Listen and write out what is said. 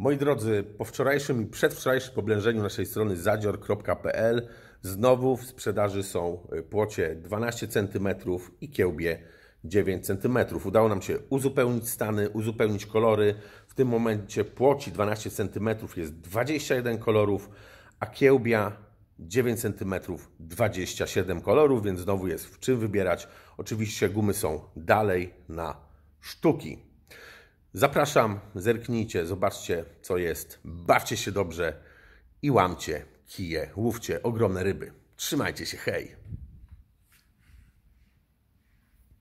Moi drodzy, po wczorajszym i przedwczorajszym poblężeniu naszej strony zadzior.pl znowu w sprzedaży są y, płocie 12 cm i kiełbie 9 cm. Udało nam się uzupełnić stany, uzupełnić kolory. W tym momencie płoci 12 cm jest 21 kolorów, a kiełbia 9 cm 27 kolorów, więc znowu jest w czym wybierać. Oczywiście gumy są dalej na sztuki. Zapraszam, zerknijcie, zobaczcie co jest. Bawcie się dobrze i łamcie kije, łówcie ogromne ryby. Trzymajcie się, hej!